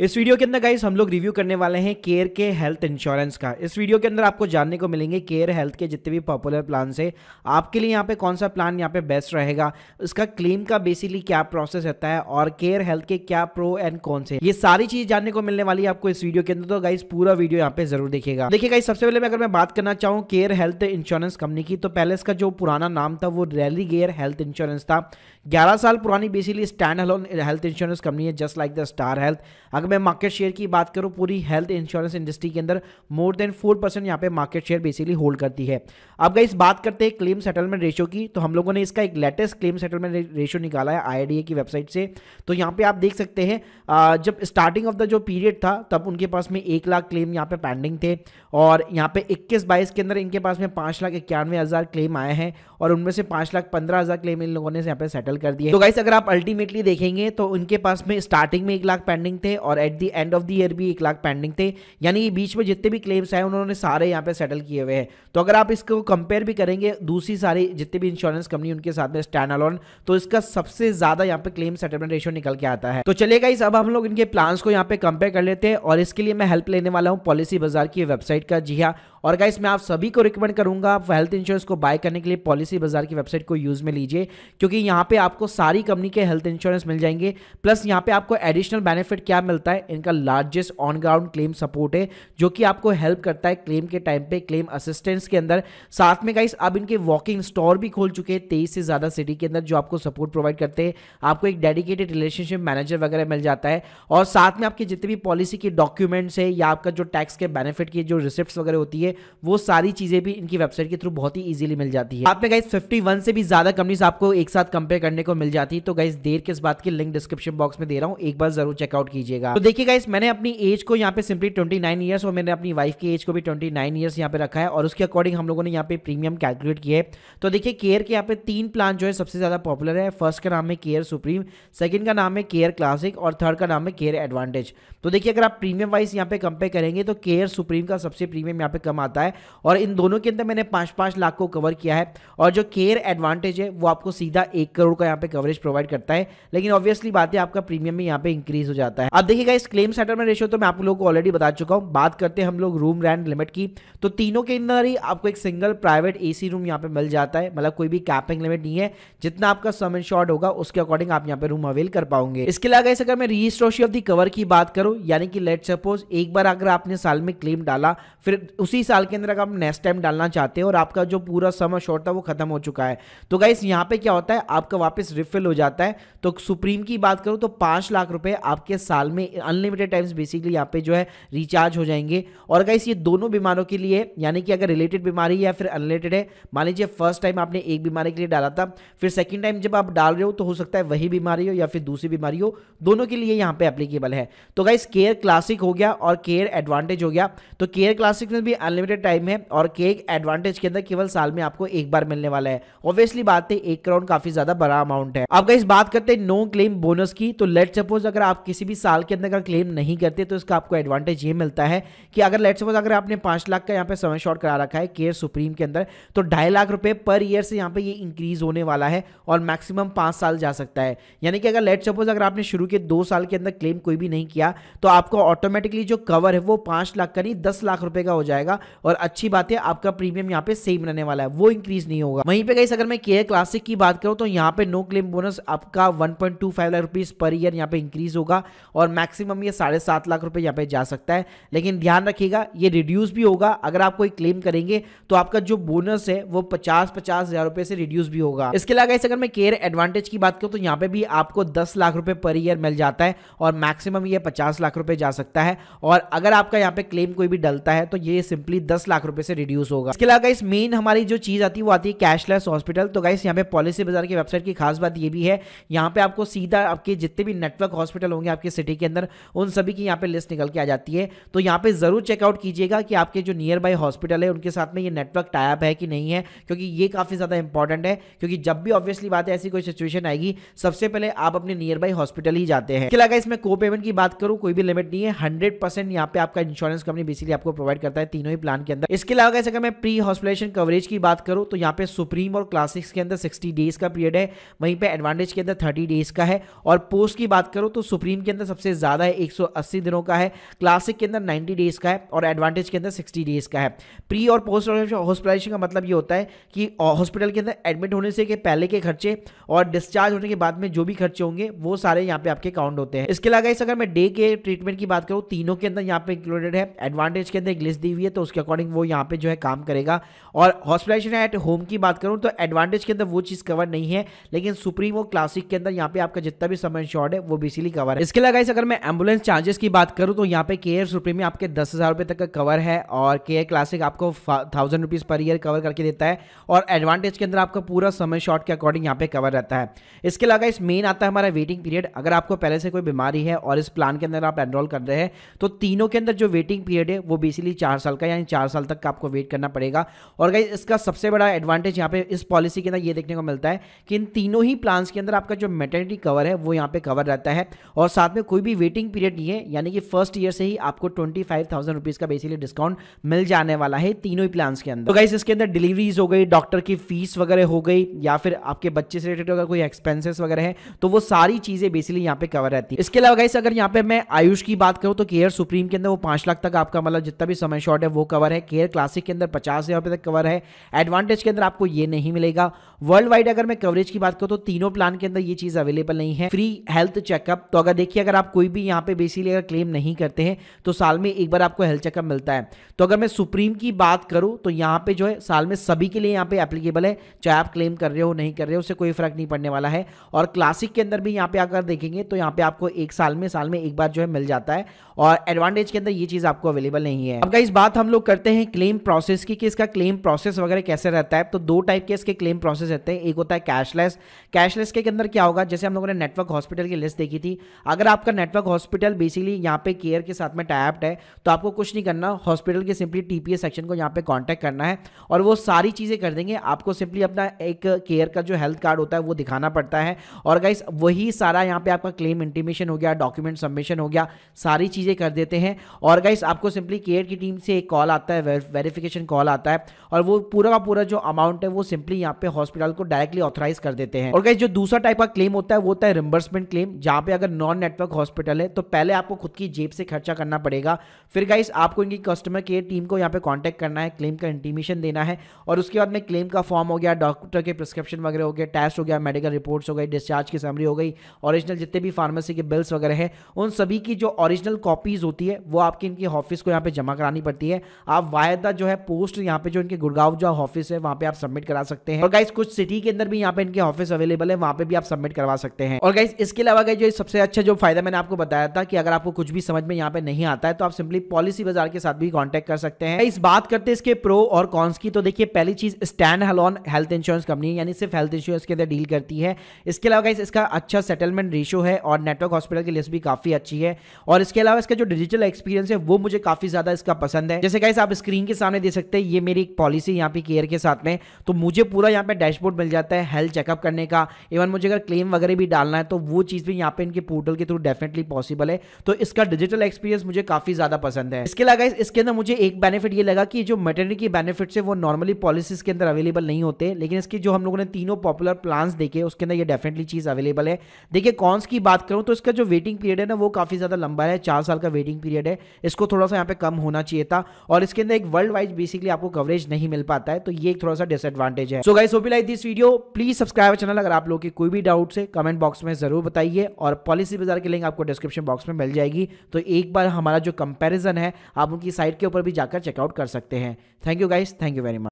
इस वीडियो के अंदर गाइस हम लोग रिव्यू करने वाले हैं केयर के हेल्थ इंश्योरेंस का इस वीडियो के अंदर आपको जानने को मिलेंगे केयर हेल्थ के जितने भी पॉपुलर प्लान है आपके लिए यहाँ पे कौन सा प्लान यहाँ पे बेस्ट रहेगा इसका क्लेम का बेसिकली क्या प्रोसेस रहता है और केयर हेल्थ के क्या प्रो एंड कौन से ये सारी चीज जानने को मिलने वाली है आपको इस वीडियो के अंदर तो गाइस पूरा वीडियो यहाँ पे जरूर देखेगा देखिए गाइस सबसे पहले मैं अगर मैं बात करना चाहूँ केयर हेल्थ इंश्योरेंस कंपनी की तो पहले इसका जो पुराना नाम था वो रैली गेयर हेल्थ इंश्योरेंस था 11 साल पुरानी basically stand health insurance company है just like the Star Health अगर मैं मार्केट शेयर की बात करूँ पूरी हेल्थ इंश्योरेंस इंडस्ट्री के अंदर मोर देन फोर परसेंट यहाँ पे मार्केट शेयर बेसिकली होल्ड करती है अब गाइस बात करते हैं क्लेम सेटलमेंट रेशियो की तो हम लोगों ने इसका एक लेटेस्ट क्लेम सेटलमेंट रेशियो निकाला है आई की वेबसाइट से तो यहाँ पे आप देख सकते हैं जब स्टार्टिंग ऑफ द जो पीरियड था तब उनके पास में एक लाख क्लेम यहाँ पे पेंडिंग थे और यहाँ पे इक्कीस बाईस के अंदर इनके पास में पाँच लाख इक्यानवे हज़ार क्लेम आए हैं और उनमें से पाँच लाख पंद्रह हज़ार क्लेम इन लोगों ने यहाँ पे सेटल सेटल कर दिए तो गाइस अगर आप अल्टीमेटली देखेंगे तो उनके पास में स्टार्टिंग में एक लाख पेंडिंग थे और at the end of the year भी एक लाख पेंडिंग थे यानी बीच में जितने भी क्लेम्स आए उन्होंने सारे यहाँ पे सेटल किए हुए हैं तो अगर आप इसको कंपेयर भी करेंगे दूसरी सारी जितने भी इंश्योरेंस कंपनी उनके साथ में स्टैंड अलॉन तो इसका सबसे ज्यादा यहाँ पे क्लेम सेटलमेंट रेशियो निकल के आता है तो चले गाइस अब हम लोग इनके प्लान को यहाँ पे कंपेयर कर लेते हैं और इसके लिए मैं हेल्प लेने वाला हूँ पॉलिसी बाजार की वेबसाइट का जी हाँ और गाइस मैं आप सभी को रिकमेंड करूंगा आप हेल्थ इंश्योरेंस को बाय करने के लिए पॉलिसी बाजार की वेबसाइट को यूज में लीजिए क्योंकि यहाँ पे आपको सारी कंपनी के हेल्थ इंश्योरेंस मिल जाएंगे प्लस यहाँ पे आपको एडिशनल बेनिफिट क्या मिलता है इनका largest on ground claim support है जो कि आपको हेल्प करता है क्लेम के टाइम पे क्लेम असिस्टेंस के अंदर साथ में गाइस अब इनके वॉकिंग स्टोर भी खोल चुके हैं तेईस से ज़्यादा सिटी के अंदर जो आपको सपोर्ट प्रोवाइड करते हैं आपको एक डेडिकेटेड रिलेशनशिप मैनेजर वगैरह मिल जाता है और साथ में आपके जितने भी पॉलिसी के डॉक्यूमेंट्स है या आपका जो टैक्स के बेनिफिट की जो रिसिप्ट वगैरह होती है वो सारी चीज़ें भी इनकी वेबसाइट के थ्रू बहुत ही ईजिली मिल जाती है आप में गाइस फिफ्टी से भी ज़्यादा कंपनीज आपको एक साथ कंपेयर करने को मिल जाती तो गाइस देर किस बात की लिंक डिस्क्रिप्शन बॉक्स में दे रहा हूँ एक बार जरूर चेकआउट कीजिएगा तो देखिए गाइस मैंने अपनी एज को यहाँ पे सिंपली ट्वेंटी नाइन ईयर्स और मैंने अपनी वाइफ की एज को भी ट्वेंटी नाइन ईयर्स यहाँ पे रखा है और उसके अकॉर्डिंग हम लोगों ने यहाँ पे प्रीमियम कैलकुलेट किया है तो देखिए केयर के यहाँ पे तीन प्लान जो है सबसे ज्यादा पॉपुलर है फर्स्ट का नाम है केयर सुप्रीम सेकंड का नाम है केयर क्लासिक और थर्ड का नाम है केयर एडवांटेज तो देखिए अगर आप प्रीमियम वाइज यहाँ पे कंपेयर करेंगे तो केयर सुप्रीम का सबसे प्रीमियम यहाँ पे कम आता है और इन दोनों के अंदर मैंने पांच पांच लाख को कवर किया है और जो केयर एडवांटेज है वो आपको सीधा एक करोड़ आपका यहाँ पे कवरेज प्रोवाइड करता है लेकिन ऑब्वियसली बात है आपका प्रीमियम भी यहाँ पे इंक्रीज हो जाता है अब देखिएगा इस क्लेम सेटलमेंट रेशियो तो मैं आप लोगों को ऑलरेडी बता चुका हूँ बात करते हैं हम लोग रूम रेंट लिमिट की तो तीनों के अंदर ही आपको एक सिंगल प्राइवेट ए रूम यहाँ पे मिल जाता है मतलब कोई भी कैपिंग लिमिट नहीं है जितना आपका सम इंश्योर्ड होगा उसके अकॉर्डिंग आप यहाँ पे रूम अवेल कर पाओगे इसके अलावा इस अगर मैं रजिस्ट्रोशी ऑफ दी कवर की बात करूँ यानी कि लेट सपोज एक बार अगर आपने साल में क्लेम डाला फिर उसी साल के अंदर अगर आप नेक्स्ट टाइम डालना चाहते हो और आपका जो पूरा सम शॉर्ट था वो खत्म हो चुका है तो गाइस यहाँ पे क्या होता है आपका वापस रिफिल हो जाता है तो सुप्रीम की बात करूँ तो पाँच लाख रुपये आपके साल में अनलिमिटेड टाइम्स बेसिकली यहाँ पे जो है रिचार्ज हो जाएंगे और अगर ये दोनों बीमारों के लिए यानी कि अगर रिलेटेड बीमारी या फिर अनरिलेटेड है मान लीजिए फर्स्ट टाइम आपने एक बीमारी के लिए डाला था फिर सेकेंड टाइम जब आप डाल रहे हो तो हो सकता है वही बीमारी हो या फिर दूसरी बीमारी हो दोनों के लिए यहाँ पर अप्लीकेबल है तो गाइस केयर क्लासिक हो गया और केयर एडवांटेज हो गया तो केयर क्लासिक में भी अनलिमिटेड टाइम है और केयर एडवांटेज के अंदर केवल साल में आपको एक बार मिलने वाला है ऑब्वियसली बात है एक करोड़ काफ़ी ज़्यादा बड़ा बड़ा अमाउंट है अब इस बात करते हैं नो क्लेम बोनस की तो लेट सपोज अगर आप किसी भी साल के अंदर अगर क्लेम नहीं करते तो इसका आपको एडवांटेज ये मिलता है कि अगर लेट सपोज अगर आपने पांच लाख का यहाँ पे समय शॉर्ट करा रखा है केयर सुप्रीम के अंदर तो ढाई लाख रुपए पर ईयर से यहाँ पे ये इंक्रीज होने वाला है और मैक्सिमम पांच साल जा सकता है यानी कि अगर लेट सपोज अगर आपने शुरू के दो साल के अंदर क्लेम कोई भी नहीं किया तो आपको ऑटोमेटिकली जो कवर है वो पांच लाख का नहीं दस लाख रुपए का हो जाएगा और अच्छी बात है आपका प्रीमियम यहाँ पे सेम रहने वाला है वो इंक्रीज नहीं होगा वहीं पे गई अगर मैं केयर क्लासिक की बात करूँ तो यहाँ पे पे नो क्लेम बोनस आपका 1.25 लाख रुपीस पर ईयर यहाँ पे इंक्रीज होगा और मैक्सिमम ये साढ़े सात लाख रुपए यहाँ पे जा सकता है लेकिन ध्यान रखिएगा ये रिड्यूस भी होगा अगर आप कोई क्लेम करेंगे तो आपका जो बोनस है वो पचास पचास हजार रुपए से रिड्यूस भी होगा इसके अलावा अगर मैं केयर एडवांटेज की बात करूँ तो यहाँ पे भी आपको दस लाख रुपए पर ईयर मिल जाता है और मैक्सिमम ये पचास लाख रुपए जा सकता है और अगर आपका यहाँ पे क्लेम कोई भी डलता है तो ये सिंपली दस लाख रुपए से रिड्यूस होगा इसके अलावा इस मेन हमारी जो चीज आती है वो आती है कैशलेस हॉस्पिटल तो गाइस यहाँ पे पॉलिसी बाजार की वेबसाइट की की खास बात ये भी है यहाँ पे आपको सीधा आपके जितने भी नेटवर्क हॉस्पिटल होंगे आपके सिटी के अंदर उन सभी की यहाँ पे लिस्ट निकल के आ जाती है तो यहाँ पे ज़रूर चेकआउट कीजिएगा कि आपके जो नियर बाई हॉस्पिटल है उनके साथ में ये नेटवर्क टाइप है कि नहीं है क्योंकि ये काफ़ी ज़्यादा इंपॉर्टेंट है क्योंकि जब भी ऑब्वियसली बात है ऐसी कोई सिचुएशन आएगी सबसे पहले आप अपने नियर बाई हॉस्पिटल ही जाते हैं क्या इसमें को पेमेंट की बात करूँ कोई भी लिमिट नहीं है हंड्रेड परसेंट यहां पे आपका इंश्योरेंस कंपनी बेसिकली आपको प्रोवाइड करता है तीनों ही प्लान के अंदर इसके अलावा अगर मैं प्री हॉस्पिटलेशन कवरेज की बात करूँ तो यहाँ पे सुप्रीम और क्लासिक्स के अंदर सिक्सटी डेज का पीरियड है वहीं पे एडवांटेज के अंदर थर्टी डेज का है और पोस्ट की बात करो तो सुप्रीम के अंदर सबसे ज़्यादा है 180 दिनों का है क्लासिक के अंदर 90 डेज का है और एडवांटेज के अंदर 60 डेज का है प्री और पोस्ट हॉस्पिटलाइजेशन का मतलब ये होता है कि हॉस्पिटल के अंदर एडमिट होने से के पहले के खर्चे और डिस्चार्ज होने के बाद में जो भी खर्चे होंगे वो सारे यहाँ पे आपके काउंट होते हैं इसके अलावा इस अगर मैं डे के ट्रीटमेंट की बात करूँ तीनों के अंदर यहाँ पे इंक्लूडेड है एडवांटेज के अंदर एक लिस्ट दी हुई है तो उसके अकॉर्डिंग वो यहाँ पे जो है काम करेगा और हॉस्पिटलाइजेशन एट होम की बात करूँ तो एडवांटेज के अंदर वो चीज़ कवर नहीं है लेकिन सुप्रीम और क्लासिक के अंदर यहाँ पे आपका जितना भी समय शॉर्ट है वो बेसिकली कवर है इसके अलावा इस अगर मैं एम्बुलेंस चार्जेस की बात करूँ तो यहाँ पे के सुप्रीम में आपके दस हजार रुपये तक का कवर है और के क्लासिक आपको thousand rupees per year cover करके देता है और एडवांटेज के अंदर आपका पूरा समय शॉर्ट के अकॉर्डिंग यहाँ पे कवर रहता है इसके अलावा इस मेन आता है हमारा वेटिंग पीरियड अगर आपको पहले से कोई बीमारी है और इस प्लान के अंदर आप एनरोल कर रहे हैं तो तीनों के अंदर जो वेटिंग पीरियड है वो बेसिकली चार साल का यानी चार साल तक का आपको वेट करना पड़ेगा और गाइज इसका सबसे बड़ा एडवांटेज यहाँ पे इस पॉलिसी के अंदर ये देखने को मिलता है कि इन तीनों ही प्लान्स के अंदर आपका जो मेटर्निटी कवर है वो यहाँ पे कवर रहता है और साथ में कोई भी वेटिंग पीरियड नहीं है यानी कि फर्स्ट ईयर से ही आपको ट्वेंटी फाइव थाउजेंड रुपीज़ का बेसिकली डिस्काउंट मिल जाने वाला है तीनों ही प्लान्स के अंदर तो गाइस इसके अंदर डिलीवरीज हो गई डॉक्टर की फीस वगैरह हो गई या फिर आपके बच्चे से रिलेटेड अगर कोई एक्सपेंसिस वगैरह है तो वो सारी चीज़ें बेसिकली यहाँ पे कवर रहती है इसके अलावा गाइस अगर यहाँ पे मैं आयुष की बात करूँ तो केयर सुप्रीम के अंदर वो पाँच लाख तक आपका मतलब जितना भी समय शॉर्ट है वो कवर है केयर क्लासिक के अंदर पचास हज़ार रुपये तक कवर है एडवांटेज के अंदर आपको ये नहीं मिलेगा वर्ल्ड वाइड अगर मैं कवरेज की बात बात करो तो तीनों प्लान के अंदर ये चीज अवेलेबल नहीं है फ्री हेल्थ चेकअप तो अगर देखिए अगर आप कोई भी यहाँ पे बेसिकली अगर क्लेम नहीं करते हैं तो साल में एक बार आपको हेल्थ चेकअप मिलता है तो अगर मैं सुप्रीम की बात करूं तो यहाँ पे जो है साल में सभी के लिए यहाँ पे एप्लीकेबल है चाहे आप क्लेम कर रहे हो नहीं कर रहे हो उससे कोई फर्क नहीं पड़ने वाला है और क्लासिक के अंदर भी यहाँ पे अगर देखेंगे तो यहाँ पे आपको एक साल में साल में एक बार जो है मिल जाता है और एडवांटेज के अंदर ये चीज आपको अवेलेबल नहीं है अब इस बात हम लोग करते हैं क्लेम प्रोसेस की कि इसका क्लेम प्रोसेस वगैरह कैसे रहता है तो दो टाइप के इसके क्लेम प्रोसेस रहते हैं एक होता है कैशलेस कैशलेस के अंदर क्या होगा जैसे हम लोगों ने नेटवर्क हॉस्पिटल की लिस्ट देखी थी अगर आपका नेटवर्क हॉस्पिटल बेसिकली यहाँ पे केयर के साथ में टाइप्ड है तो आपको कुछ नहीं करना हॉस्पिटल के सिंपली टी सेक्शन को यहाँ पे कॉन्टैक्ट करना है और वो सारी चीज़ें कर देंगे आपको सिंपली अपना एक केयर का जो हेल्थ कार्ड होता है वो दिखाना पड़ता है और गाइस वही सारा यहाँ पर आपका क्लेम इंटीमेशन हो गया डॉक्यूमेंट सबमिशन हो गया सारी चीज़ें कर देते हैं और गाइस आपको सिंपली केयर की टीम से एक कॉल आता है वेरिफिकेशन कॉल आता है और वो पूरा का पूरा जो अमाउंट है वो सिंपली यहाँ पे हॉस्पिटल को डायरेक्टली ऑथराइज कर देते हैं देते हैं और गाइज जो दूसरा टाइप का क्लेम होता है वो होता है रिमबर्समेंट क्लेम जहां पे अगर नॉन नेटवर्क हॉस्पिटल है तो पहले आपको खुद की जेब से खर्चा करना पड़ेगा फिर गाइस आपको इनकी कस्टमर केयर टीम को यहाँ पे कॉन्टेक्ट करना है क्लेम का इंटीमेशन देना है और उसके बाद में क्लेम का फॉर्म हो गया डॉक्टर के प्रिस्क्रिप्शन वगैरह हो गया टेस्ट हो गया मेडिकल रिपोर्ट्स हो गई डिस्चार्ज की समरी हो गई ऑरिजिनल जितने भी फार्मेसी के बिल्स वगैरह है उन सभी की जो ऑरिजिनल कॉपीज होती है वो आपकी इनकी ऑफिस को यहाँ पे जमा करानी पड़ती है आप वायदा जो है पोस्ट यहाँ पे जो इनके गुड़गांव जो ऑफिस है वहाँ पे आप सबमिट करा सकते हैं और गाइस कुछ सिटी के अंदर भी यहाँ पे इनके ऑफिस अवेलेबल है वहां पे भी आप सबमिट करवा सकते हैं और गाइस इसके अलावा गाइस जो सबसे अच्छा जो फायदा मैंने आपको बताया था कि अगर आपको कुछ भी समझ में यहाँ पे नहीं आता है तो आप सिंपली पॉलिसी बाजार के साथ भी कॉन्टेक्ट कर सकते हैं इस बात करते इसके प्रो और कॉन्स की तो देखिए पहली चीज standalone health insurance company यानी सिर्फ हेल्थ इंश्योरेंस के अंदर डील करती है इसके अलावा गाइस इसका अच्छा सेटलमेंट रेशो है और नेटवर्क हॉस्पिटल की लिस्ट भी काफी अच्छी है और इसके अलावा इसका जो डिजिटल एक्सपीरियंस है वो मुझे काफी ज्यादा इसका पसंद है जैसे गाइस आप स्क्रीन के सामने देख सकते हैं ये मेरी एक पॉलिसी यहाँ पे केयर के साथ में तो मुझे पूरा यहाँ पे डैशबोर्ड मिल जाता है हेल्थ चेकअप करने का इवन मुझे अगर क्लेम वगैरह भी डालना है तो वो चीज़ भी यहाँ पे इनके पोर्टल के थ्रू डेफिनेटली पॉसिबल है तो इसका डिजिटल एक्सपीरियंस मुझे काफ़ी ज़्यादा पसंद है इसके अलावा इसके अंदर मुझे एक बेनिफिट ये लगा कि जो मेटर्निटी की बेनिफिट्स है वो नॉर्मली पॉलिसीज के अंदर अवेलेबल नहीं होते लेकिन इसकी जो हम लोगों ने तीनों पॉपुलर प्लान देखे उसके अंदर ये डेफिनेटली चीज़ अवेलेबल है देखिए कॉन्स की बात करूँ तो इसका जो वेटिंग पीरियड है ना वो काफ़ी ज़्यादा लंबा है चार साल का वेटिंग पीरियड है इसको थोड़ा सा यहाँ पे कम होना चाहिए था और इसके अंदर एक वर्ल्ड वाइज बेसिकली आपको कवरेज नहीं मिल पाता है तो ये एक थोड़ा सा डिसएडवांटेज है so guys hope you like this video please subscribe प्यारा चैनल अगर आप लोग की कोई भी डाउट है कमेंट बॉक्स में ज़रूर बताइए और पॉलिसी बाजार की लिंक आपको डिस्क्रिप्शन बॉक्स में मिल जाएगी तो एक बार हमारा जो कंपेरिजन है आप उनकी साइट के ऊपर भी जाकर चेकआउट कर सकते हैं thank you guys thank you very much